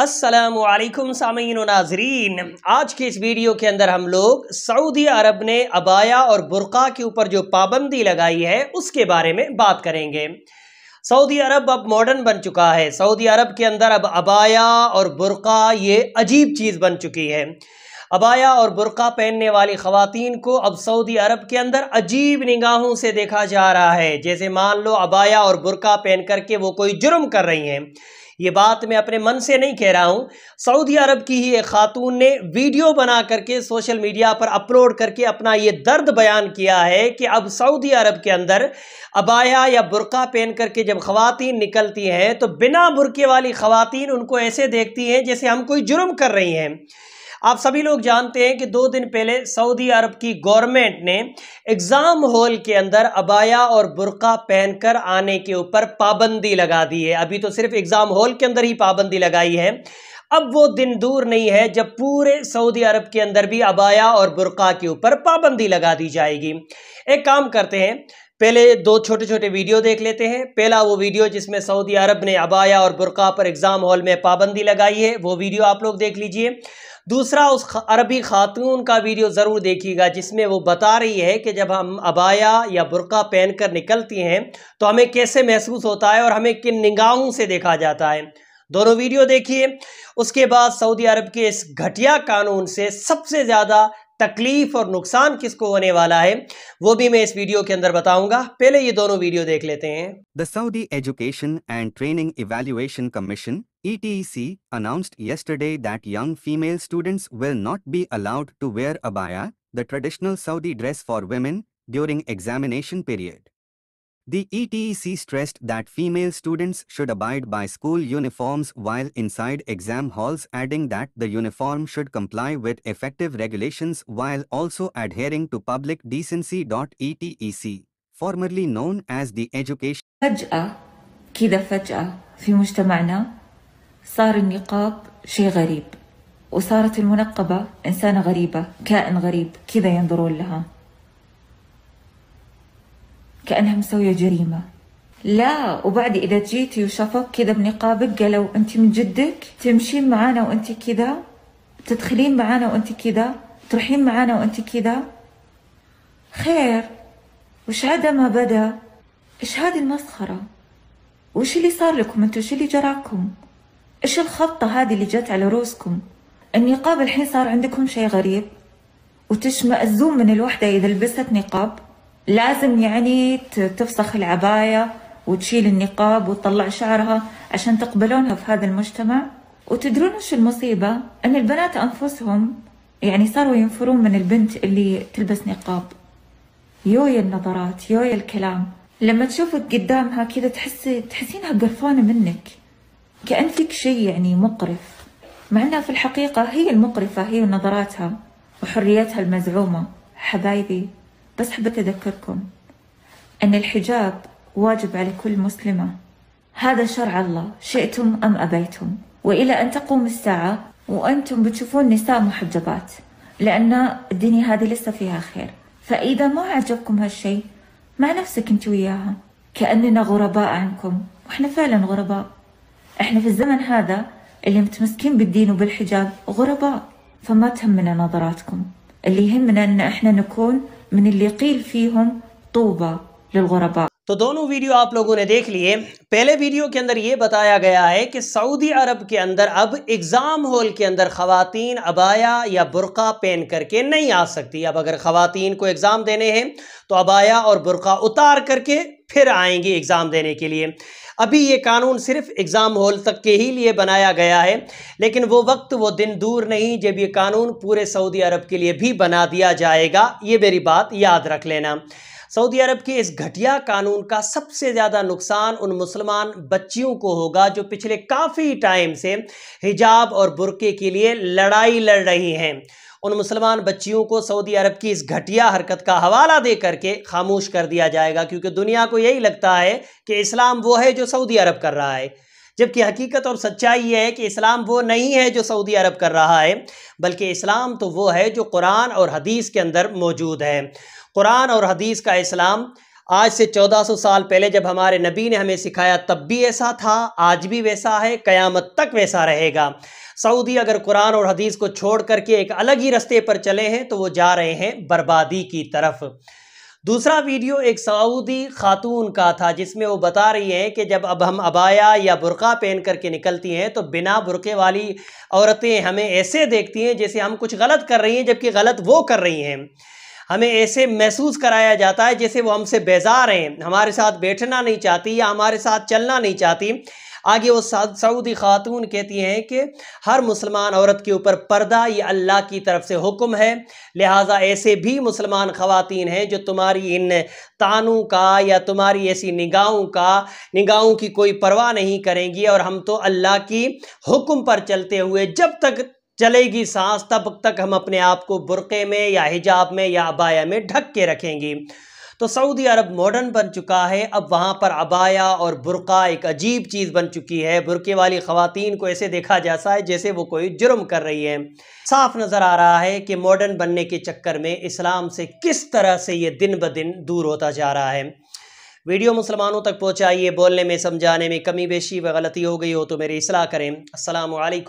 السلام علیکم و ناظرین آج کے اس ویڈیو کے اندر ہم لوگ سعودی عرب نے ابایا اور برقع کے اوپر جو پابندی لگائی ہے اس کے بارے میں بات کریں گے سعودی عرب اب ماڈرن بن چکا ہے سعودی عرب کے اندر اب ابایا اور برقع یہ عجیب چیز بن چکی ہے ابایا اور برقع پہننے والی خواتین کو اب سعودی عرب کے اندر عجیب نگاہوں سے دیکھا جا رہا ہے جیسے مان لو ابایا اور برقع پہن کر کے وہ کوئی جرم کر رہی ہیں یہ بات میں اپنے من سے نہیں کہہ رہا ہوں سعودی عرب کی ہی ایک خاتون نے ویڈیو بنا کر کے سوشل میڈیا پر اپلوڈ کر کے اپنا یہ درد بیان کیا ہے کہ اب سعودی عرب کے اندر ابایا یا برقعہ پہن کر کے جب خواتین نکلتی ہیں تو بنا برقے والی خواتین ان کو ایسے دیکھتی ہیں جیسے ہم کوئی جرم کر رہی ہیں آپ سبھی لوگ جانتے ہیں کہ دو دن پہلے سعودی عرب کی گورنمنٹ نے ایگزام ہال کے اندر ابایا اور برقع پہن کر آنے کے اوپر پابندی لگا دی ہے ابھی تو صرف ایگزام ہال کے اندر ہی پابندی لگائی ہے اب وہ دن دور نہیں ہے جب پورے سعودی عرب کے اندر بھی ابایا اور برقع کے اوپر پابندی لگا دی جائے گی ایک کام کرتے ہیں پہلے دو چھوٹے چھوٹے ویڈیو دیکھ لیتے ہیں پہلا وہ ویڈیو جس میں سعودی عرب نے عبایہ اور برقہ پر ایگزام ہال میں پابندی لگائی ہے وہ ویڈیو آپ لوگ دیکھ لیجئے دوسرا اس عربی خاتون کا ویڈیو ضرور دیکھیے گا جس میں وہ بتا رہی ہے کہ جب ہم عبایہ یا برقع پہن کر نکلتی ہیں تو ہمیں کیسے محسوس ہوتا ہے اور ہمیں کن نگاہوں سے دیکھا جاتا ہے دونوں ویڈیو دیکھیے اس کے بعد سعودی عرب کے اس گھٹیا قانون سے سب سے زیادہ تکلیف اور نقصان کس کو ہونے والا ہے وہ بھی میں اس ویڈیو کے اندر بتاؤں گا پہلے یہ دونوں ویڈیو دیکھ لیتے ہیں The Saudi Education and Training Evaluation Commission ETEC announced yesterday that young female students will not be allowed to wear abaya the traditional Saudi dress for women during examination period The ETEC stressed that female students should abide by school uniforms while inside exam halls, adding that the uniform should comply with effective regulations while also adhering to public decency. ETEC, formerly known as the Education. فجأة كده فجأة في مجتمعنا صار النقاب شيء غريب وصارت المنقبة إنسانة غريبة كائن غريب كذا ينظرون لها كأنها مسوية جريمة لا وبعد إذا جيتي وشافوك كذا بنقابك قالوا أنت من جدك تمشين معانا وأنت كذا تدخلين معانا وأنت كذا تروحين معانا وأنت كذا خير وش هذا ما بدا إيش هذه المسخرة وش اللي صار لكم أنتوا وش اللي جراكم إيش الخطة هذه اللي جت على روسكم النقاب الحين صار عندكم شيء غريب وتشمأزون من الوحدة إذا لبست نقاب لازم يعني تفسخ العباية وتشيل النقاب وتطلع شعرها عشان تقبلونها في هذا المجتمع وتدرون وش المصيبة أن البنات أنفسهم يعني صاروا ينفرون من البنت اللي تلبس نقاب يوي النظرات يوي الكلام لما تشوفك قدامها كذا تحسي تحسينها قرفانة منك كأن فيك شيء يعني مقرف مع أنها في الحقيقة هي المقرفة هي ونظراتها وحريتها المزعومة حبايبي بس حبيت أذكركم أن الحجاب واجب على كل مسلمة هذا شرع الله شئتم أم أبيتم وإلى أن تقوم الساعة وأنتم بتشوفون نساء محجبات لأن الدنيا هذه لسه فيها خير فإذا ما عجبكم هالشيء مع نفسك أنت وياها كأننا غرباء عنكم وإحنا فعلا غرباء إحنا في الزمن هذا اللي متمسكين بالدين وبالحجاب غرباء فما تهمنا نظراتكم اللي يهمنا أن إحنا نكون من تو دونوں ویڈیو آپ لوگوں نے دیکھ لیے پہلے ویڈیو کے اندر یہ بتایا گیا ہے کہ سعودی عرب کے اندر اب اگزام ہال کے اندر خواتین ابایا یا برقع پہن کر کے نہیں آ سکتی اب اگر خواتین کو اگزام دینے ہیں تو ابایا اور برقع اتار کر کے پھر آئیں گی ایگزام دینے کے لیے ابھی یہ قانون صرف ایگزام ہال تک کے ہی لیے بنایا گیا ہے لیکن وہ وقت وہ دن دور نہیں جب یہ قانون پورے سعودی عرب کے لیے بھی بنا دیا جائے گا یہ میری بات یاد رکھ لینا سعودی عرب کے اس گھٹیا قانون کا سب سے زیادہ نقصان ان مسلمان بچیوں کو ہوگا جو پچھلے کافی ٹائم سے حجاب اور برقعے کے لیے لڑائی لڑ رہی ہیں ان مسلمان بچیوں کو سعودی عرب کی اس گھٹیا حرکت کا حوالہ دے کر کے خاموش کر دیا جائے گا کیونکہ دنیا کو یہی لگتا ہے کہ اسلام وہ ہے جو سعودی عرب کر رہا ہے جبکہ حقیقت اور سچائی یہ ہے کہ اسلام وہ نہیں ہے جو سعودی عرب کر رہا ہے بلکہ اسلام تو وہ ہے جو قرآن اور حدیث کے اندر موجود ہے قرآن اور حدیث کا اسلام آج سے چودہ سو سال پہلے جب ہمارے نبی نے ہمیں سکھایا تب بھی ایسا تھا آج بھی ویسا ہے قیامت تک ویسا رہے گا سعودی اگر قرآن اور حدیث کو چھوڑ کر کے ایک الگ ہی رستے پر چلے ہیں تو وہ جا رہے ہیں بربادی کی طرف دوسرا ویڈیو ایک سعودی خاتون کا تھا جس میں وہ بتا رہی ہیں کہ جب اب ہم ابایا یا برقع پہن کر کے نکلتی ہیں تو بنا برقعے والی عورتیں ہمیں ایسے دیکھتی ہیں جیسے ہم کچھ غلط کر رہی ہیں جبکہ غلط وہ کر رہی ہیں ہمیں ایسے محسوس کرایا جاتا ہے جیسے وہ ہم سے بیزار ہیں ہمارے ساتھ بیٹھنا نہیں چاہتی یا ہمارے ساتھ چلنا نہیں چاہتی آگے وہ سعودی خاتون کہتی ہیں کہ ہر مسلمان عورت کے اوپر پردہ یہ اللہ کی طرف سے حکم ہے لہٰذا ایسے بھی مسلمان خواتین ہیں جو تمہاری ان تانوں کا یا تمہاری ایسی نگاہوں کا نگاہوں کی کوئی پرواہ نہیں کریں گی اور ہم تو اللہ کی حکم پر چلتے ہوئے جب تک چلے گی سانس تب تک ہم اپنے آپ کو برقعے میں یا حجاب میں یا عبایا میں ڈھک کے رکھیں گی تو سعودی عرب ماڈرن بن چکا ہے اب وہاں پر عبایا اور برقع ایک عجیب چیز بن چکی ہے برقے والی خواتین کو ایسے دیکھا جیسا ہے جیسے وہ کوئی جرم کر رہی ہے صاف نظر آ رہا ہے کہ ماڈرن بننے کے چکر میں اسلام سے کس طرح سے یہ دن بدن دور ہوتا جا رہا ہے ویڈیو مسلمانوں تک پہنچائیے بولنے میں سمجھانے میں کمی بیشی و غلطی ہو گئی ہو تو میری اصلاح کریں السلام علیکم